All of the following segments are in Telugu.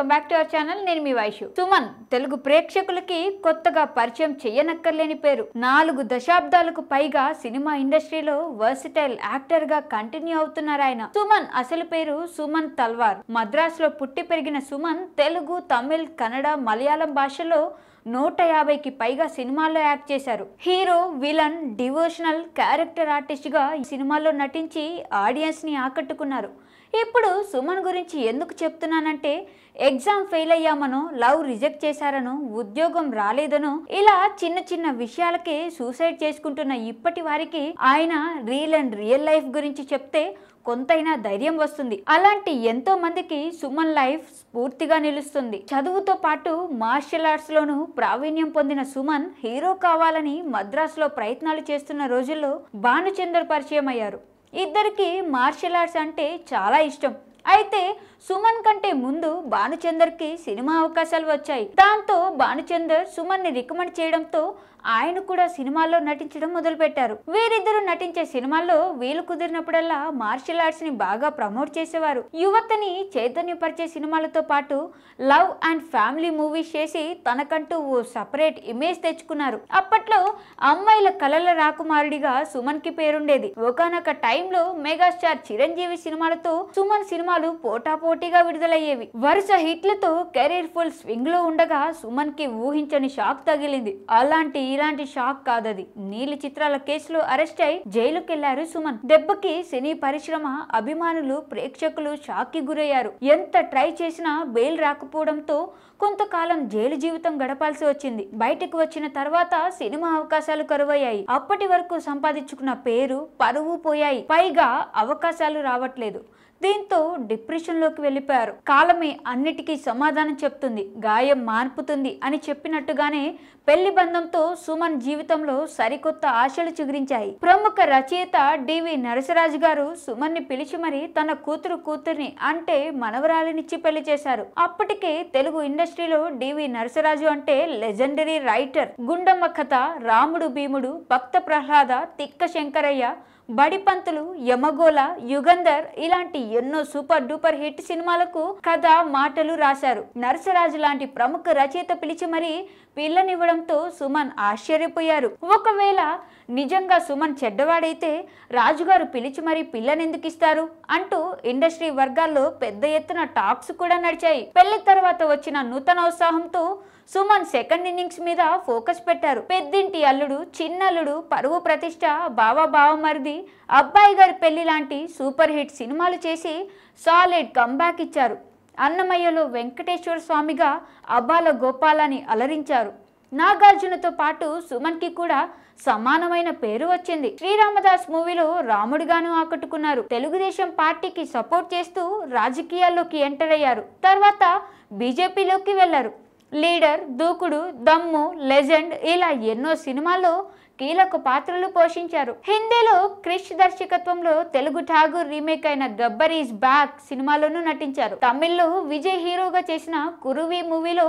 welcome back to our channel నేను మీ వైషు సుమన్ తెలుగు ప్రేక్షకులకి కొత్తగా పరిచయం చేయనక్కర్లేని పేరు నాలుగు దశాబ్దాలకు పైగా సినిమా ఇండస్ట్రీలో వర్సిటైల్ యాక్టర్ గా కంటిన్యూ అవుతున్నారు ఆయన సుమన్ అసలు పేరు సుమన్ తల్వార్ మద్రాస్ లో పుట్టి పెరిగిన సుమన్ తెలుగు తమిళ్ కన్నడ మలయాళం భాషలో నూట యాభైకి పైగా సినిమాల్లో యాక్ట్ చేశారు హీరో విలన్ డివోషనల్ క్యారెక్టర్ ఆర్టిస్ట్గా సినిమాలో నటించి ఆడియన్స్ని ఆకట్టుకున్నారు ఇప్పుడు సుమన్ గురించి ఎందుకు చెప్తున్నానంటే ఎగ్జామ్ ఫెయిల్ అయ్యామను లవ్ రిజెక్ట్ చేశారను ఉద్యోగం రాలేదను ఇలా చిన్న చిన్న విషయాలకే సూసైడ్ చేసుకుంటున్న ఇప్పటి వారికి ఆయన రియల్ అండ్ రియల్ లైఫ్ గురించి చెప్తే కొంతైనా ధైర్యం వస్తుంది అలాంటి ఎంతో మందికి సుమన్ లైఫ్ స్ఫూర్తిగా నిలుస్తుంది చదువుతో పాటు మార్షల్ ఆర్ట్స్ లోను ప్రావీణ్యం పొందిన సుమన్ హీరో కావాలని మద్రాసులో ప్రయత్నాలు చేస్తున్న రోజుల్లో భానుచందర్ పరిచయం అయ్యారు ఇద్దరికి మార్షల్ ఆర్ట్స్ అంటే చాలా ఇష్టం అయితే సుమన్ కంటే ముందు కి సినిమా అవకాశాలు వచ్చాయి దాంతో భానుచందర్ ని రికమెండ్ చేయడంతో ఆయన కూడా సినిమాల్లో నటించడం మొదలుపెట్టారు వీరిద్దరూ నటించే సినిమాల్లో వీలు కుదిరినప్పుడల్లా మార్షల్ ఆర్ట్స్ ని బాగా ప్రమోట్ చేసేవారు యువతని చైతన్యపరిచే సినిమాలతో పాటు లవ్ అండ్ ఫ్యామిలీ మూవీస్ చేసి తనకంటూ ఓ సపరేట్ ఇమేజ్ తెచ్చుకున్నారు అప్పట్లో అమ్మాయిల కలల రాకుమారుడిగా సుమన్ కి పేరుండేది ఒకనొక టైంలో మెగాస్టార్ చిరంజీవి సినిమాలతో సుమన్ సినిమాలు పోటాపోటీగా విడుదలయ్యేవి వరుస హిట్లతో కెరీర్ ఫుల్ స్వింగ్ లో ఉండగా సుమన్ కి ఊహించని షాక్ తగిలింది అలాంటి ఇలాంటి షాక్ కాదది నీలి చిత్రాల కేసులో అరెస్ట్ అయి జైలుకెళ్లారు సుమన్ దెబ్బకి సినీ పరిశ్రమ అభిమానులు ప్రేక్షకులు షాక్ గురయ్యారు ఎంత ట్రై చేసినా బెయిల్ రాకపోవడంతో కొంతకాలం జైలు జీవితం గడపాల్సి వచ్చింది బయటకు వచ్చిన తర్వాత సినిమా అవకాశాలు కరువయ్యాయి అప్పటి వరకు సంపాదించుకున్న పేరు పరువు పోయాయి పైగా అవకాశాలు రావట్లేదు దీంతో డిప్రెషన్లోకి వెళ్ళిపోయారు కాలమే అన్నిటికీ సమాధానం చెప్తుంది గాయం మార్పుతుంది అని చెప్పినట్టుగానే పెళ్లి బంధంతో సుమన్ జీవితంలో సరికొత్త ఆశలు చిగురించాయి ప్రముఖ రచయిత డివి నరసరాజు గారు సుమన్ ని పిలిచి మరి తన కూతురు కూతుర్ని అంటే మనవరాలినిచ్చి పెళ్లి చేశారు అప్పటికే తెలుగు ఇండస్ట్రీలో డివి నరసరాజు అంటే లెజెండరీ రైటర్ గుండమ్మ కథ రాముడు భీముడు భక్త ప్రహ్లాద తిక్క శంకరయ్య బడిపంతులు యమగోళ యుగంధర్ ఇలాంటి ఎన్నో సూపర్ డూపర్ హిట్ సినిమాలకు కథ మాటలు రాశారు నరసరాజు లాంటి ప్రముఖ రచయిత పిలిచి మరీ పిల్లనివ్వడంతో సుమన్ ఆశ్చర్యపోయారు ఒకవేళ నిజంగా సుమన్ చెడ్డవాడైతే రాజుగారు పిలిచి మరీ పిల్లనెందుకు ఇస్తారు అంటూ ఇండస్ట్రీ వర్గాల్లో పెద్ద ఎత్తున టాక్స్ కూడా నడిచాయి పెళ్లి తర్వాత వచ్చిన నూతన ఉత్సాహంతో సుమన్ సెకండ్ ఇన్నింగ్స్ మీద ఫోకస్ పెట్టారు పెద్దింటి అల్లుడు చిన్నల్లుడు పరువు ప్రతిష్ట బావా మరిది అబ్బాయి గారి పెళ్లి లాంటి సూపర్ హిట్ సినిమాలు చేసి సాలిడ్ కంబ్యాక్ ఇచ్చారు అన్నమయ్యలో వెంకటేశ్వర స్వామిగా అబ్బాల గోపాలని అలరించారు నాగార్జునతో పాటు సుమన్కి కూడా సమానమైన పేరు వచ్చింది శ్రీరామదాస్ మూవీలో రాముడిగాను ఆకట్టుకున్నారు తెలుగుదేశం పార్టీకి సపోర్ట్ చేస్తూ రాజకీయాల్లోకి ఎంటర్ అయ్యారు తర్వాత బీజేపీలోకి వెళ్లారు లీడర్ దూకుడు దమ్ము లెజెండ్ ఇలా ఎన్నో సినిమాల్లో కీలక పాత్రలు పోషించారు హిందీలో క్రిష్ దర్శకత్వంలో తెలుగు ఠాగూర్ రీమేక్ అయిన గబ్బర్ ఈజ్ బ్యాక్ సినిమాలోనూ నటించారు తమిళ్లో విజయ్ హీరోగా చేసిన కురువి మూవీలో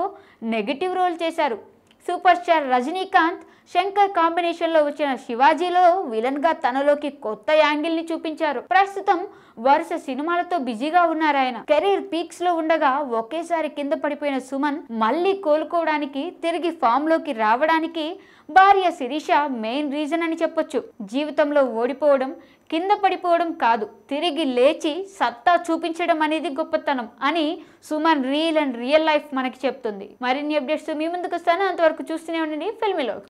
నెగిటివ్ రోల్ చేశారు super star Rajinikanth Shankar combination లో వచ్చిన శివాజీలో విలన్ గా తనలోకి కొత్త యాంగిల్ ని చూపించారు ప్రస్తుతం వరుస సినిమాలతో బిజీగా ఆయన కెరీర్ పీక్స్ లో ఉండగా ఒకేసారి కింద పడిపోయిన సుమన్ మళ్ళీ కోలుకోవడానికి తిరిగి ఫామ్ లోకి రావడానికి భార్య శిరీష మెయిన్ రీజన్ అని చెప్పొచ్చు జీవితంలో ఓడిపోవడం కింద పడిపోవడం కాదు తిరిగి లేచి సత్తా చూపించడం అనేది గొప్పతనం అని Suman real and real life మనకి చెప్తుంది మరిన్ని అప్డేట్స్ మీ ముందుకు వస్తాను అంతవరకు చూస్తూనే ఉండండి ఫిల్మిలో